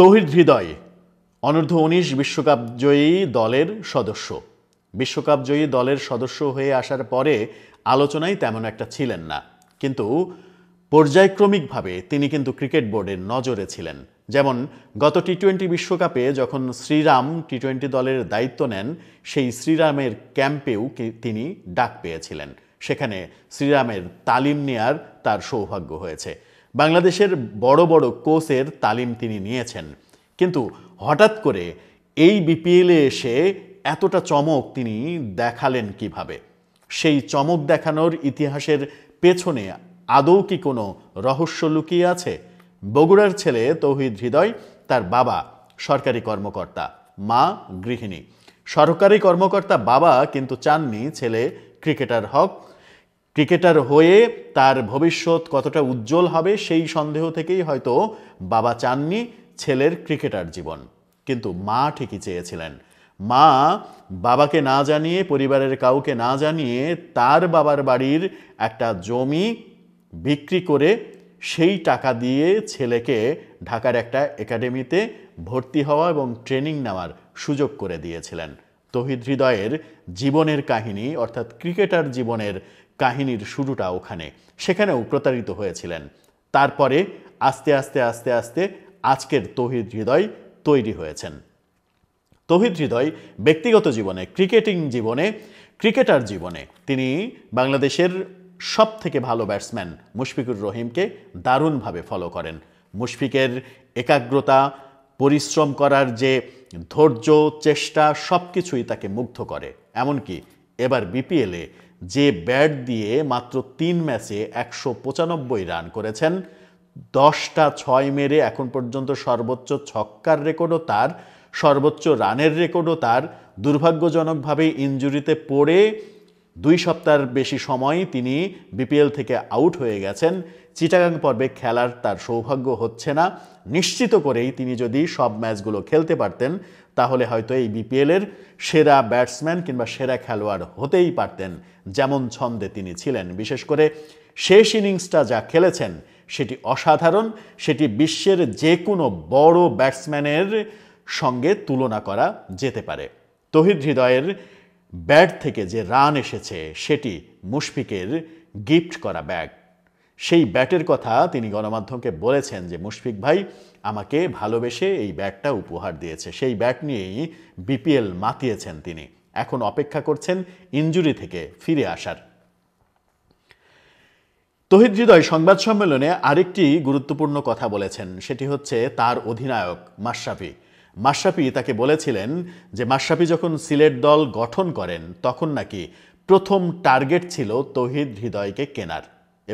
তহিদ হৃদয় অনূর্ধ্ব উনিশ বিশ্বকাপ জয়ী দলের সদস্য বিশ্বকাপ জয়ী দলের সদস্য হয়ে আসার পরে আলোচনায় তেমন একটা ছিলেন না কিন্তু পর্যায়ক্রমিকভাবে তিনি কিন্তু ক্রিকেট বোর্ডের নজরে ছিলেন যেমন গত টি টোয়েন্টি বিশ্বকাপে যখন শ্রীরাম টি টোয়েন্টি দলের দায়িত্ব নেন সেই শ্রীরামের ক্যাম্পেও তিনি ডাক পেয়েছিলেন সেখানে শ্রীরামের তালিম নেয়ার তার সৌভাগ্য হয়েছে বাংলাদেশের বড় বড় কোচের তালিম তিনি নিয়েছেন কিন্তু হঠাৎ করে এই বিপিএলে এসে এতটা চমক তিনি দেখালেন কিভাবে সেই চমক দেখানোর ইতিহাসের পেছনে আদৌ কি কোনো রহস্য লুকিয়ে আছে বগুড়ার ছেলে তৌহিদ হৃদয় তার বাবা সরকারি কর্মকর্তা মা গৃহিণী সরকারি কর্মকর্তা বাবা কিন্তু চাননি ছেলে ক্রিকেটার হক ক্রিকেটার হয়ে তার ভবিষ্যৎ কতটা উজ্জ্বল হবে সেই সন্দেহ থেকেই হয়তো বাবা চাননি ছেলের ক্রিকেটার জীবন কিন্তু মা ঠিকই চেয়েছিলেন মা বাবাকে না জানিয়ে পরিবারের কাউকে না জানিয়ে তার বাবার বাড়ির একটা জমি বিক্রি করে সেই টাকা দিয়ে ছেলেকে ঢাকার একটা একাডেমিতে ভর্তি হওয়া এবং ট্রেনিং নেওয়ার সুযোগ করে দিয়েছিলেন তহিদ হৃদয়ের জীবনের কাহিনী অর্থাৎ ক্রিকেটার জীবনের কাহিনীর শুরুটা ওখানে সেখানেও প্রতারিত হয়েছিলেন তারপরে আস্তে আস্তে আস্তে আস্তে আজকের তহিদ হৃদয় তৈরি হয়েছেন তহিদ হৃদয় ব্যক্তিগত জীবনে ক্রিকেটিং জীবনে ক্রিকেটার জীবনে তিনি বাংলাদেশের সব থেকে ভালো ব্যাটসম্যান মুশফিকুর রহিমকে দারুণভাবে ফলো করেন মুশফিকের একাগ্রতা পরিশ্রম করার যে ধৈর্য চেষ্টা সব কিছুই তাকে মুগ্ধ করে এমনকি এবার বিপিএলে যে ব্যাট দিয়ে মাত্র তিন ম্যাচে একশো পঁচানব্বই রান করেছেন দশটা ছয় মেরে এখন পর্যন্ত সর্বোচ্চ ছক্কার রেকর্ডও তার সর্বোচ্চ রানের রেকর্ডও তার দুর্ভাগ্যজনকভাবে ইঞ্জুরিতে পড়ে দুই সপ্তাহের বেশি সময় তিনি বিপিএল থেকে আউট হয়ে গেছেন চিটাগাং পর্বে খেলার তার সৌভাগ্য হচ্ছে না নিশ্চিত করেই তিনি যদি সব ম্যাচগুলো খেলতে পারতেন তাহলে হয়তো এই বিপিএলের সেরা ব্যাটসম্যান কিংবা সেরা খেলোয়াড় হতেই পারতেন যেমন ছন্দে তিনি ছিলেন বিশেষ করে শেষ ইনিংসটা যা খেলেছেন সেটি অসাধারণ সেটি বিশ্বের যে কোনো বড় ব্যাটসম্যানের সঙ্গে তুলনা করা যেতে পারে তহিদ হৃদয়ের ব্যাট থেকে যে রান এসেছে সেটি মুশফিকের গিফট করা ব্যাট সেই ব্যাটের কথা তিনি গণমাধ্যমকে বলেছেন যে মুশফিক ভাই আমাকে ভালোবেসে এই ব্যাটটা উপহার দিয়েছে সেই ব্যাট নিয়েই বিপিএল মাতিয়েছেন তিনি এখন অপেক্ষা করছেন ইঞ্জুরি থেকে ফিরে আসার তহিদ হৃদয় সংবাদ সম্মেলনে আরেকটি গুরুত্বপূর্ণ কথা বলেছেন সেটি হচ্ছে তার অধিনায়ক মাশরাফি মাশরাফি তাকে বলেছিলেন যে মাশরাফি যখন সিলেট দল গঠন করেন তখন নাকি প্রথম টার্গেট ছিল তহিদ হৃদয়কে কেনার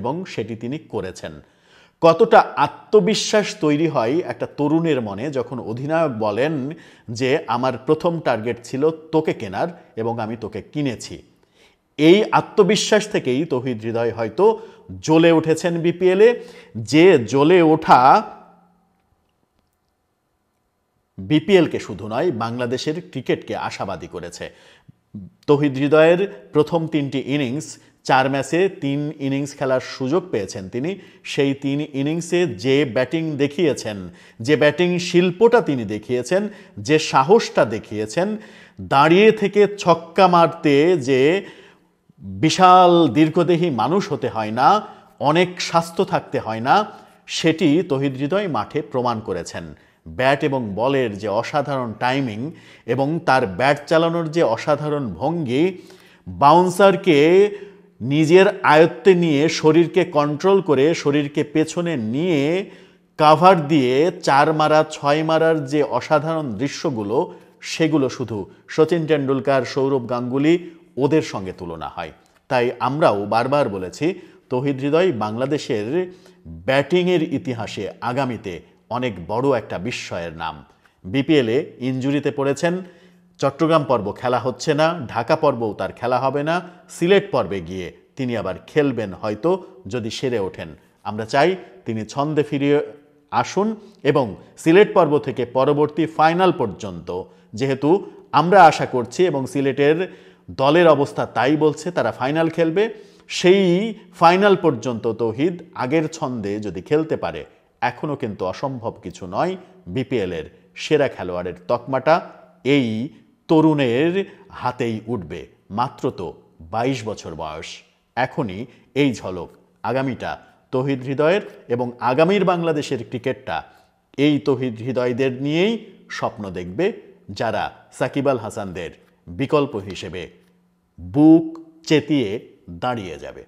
এবং সেটি তিনি করেছেন কতটা আত্মবিশ্বাস তৈরি হয় একটা তরুণের মনে যখন অধিনায়ক বলেন যে আমার প্রথম টার্গেট ছিল তোকে কেনার এবং আমি তোকে কিনেছি এই আত্মবিশ্বাস থেকেই তহিদ হৃদয় হয়তো জ্বলে উঠেছেন বিপিএলে যে জ্বলে ওঠা বিপিএলকে শুধু নয় বাংলাদেশের ক্রিকেটকে আশাবাদী করেছে তহিদ হৃদয়ের প্রথম তিনটি ইনিংস চার ম্যাচে তিন ইনিংস খেলার সুযোগ পেয়েছেন তিনি সেই তিন ইনিংসে যে ব্যাটিং দেখিয়েছেন যে ব্যাটিং শিল্পটা তিনি দেখিয়েছেন যে সাহসটা দেখিয়েছেন দাঁড়িয়ে থেকে ছক্কা মারতে যে বিশাল দীর্ঘদেহী মানুষ হতে হয় না অনেক স্বাস্থ্য থাকতে হয় না সেটি তহিদ হৃদয় মাঠে প্রমাণ করেছেন ব্যাট এবং বলের যে অসাধারণ টাইমিং এবং তার ব্যাট চালানোর যে অসাধারণ ভঙ্গি বাউন্সারকে নিজের আয়ত্তে নিয়ে শরীরকে কন্ট্রোল করে শরীরকে পেছনে নিয়ে কাভার দিয়ে চার মারা ছয় মারার যে অসাধারণ দৃশ্যগুলো সেগুলো শুধু সচিন টেন্ডুলকার সৌরভ গাঙ্গুলি ওদের সঙ্গে তুলনা হয় তাই আমরাও বারবার বলেছি তহিদ হৃদয় বাংলাদেশের ব্যাটিংয়ের ইতিহাসে আগামীতে অনেক বড় একটা বিস্ময়ের নাম বিপিএলে ইঞ্জুরিতে পড়েছেন চট্টগ্রাম পর্ব খেলা হচ্ছে না ঢাকা পর্বও তার খেলা হবে না সিলেট পর্বে গিয়ে তিনি আবার খেলবেন হয়তো যদি সেরে ওঠেন আমরা চাই তিনি ছন্দে ফিরিয়ে আসুন এবং সিলেট পর্ব থেকে পরবর্তী ফাইনাল পর্যন্ত যেহেতু আমরা আশা করছি এবং সিলেটের দলের অবস্থা তাই বলছে তারা ফাইনাল খেলবে সেই ফাইনাল পর্যন্ত তৌহিদ আগের ছন্দে যদি খেলতে পারে এখনও কিন্তু অসম্ভব কিছু নয় বিপিএলের সেরা খেলোয়াড়ের তকমাটা এই তরুণের হাতেই উঠবে মাত্র তো ২২ বছর বয়স এখনই এই ঝলক আগামীটা তহিদ হৃদয়ের এবং আগামীর বাংলাদেশের ক্রিকেটটা এই তহিদ হৃদয়দের নিয়েই স্বপ্ন দেখবে যারা সাকিব আল হাসানদের বিকল্প হিসেবে বুক চেতিয়ে দাঁড়িয়ে যাবে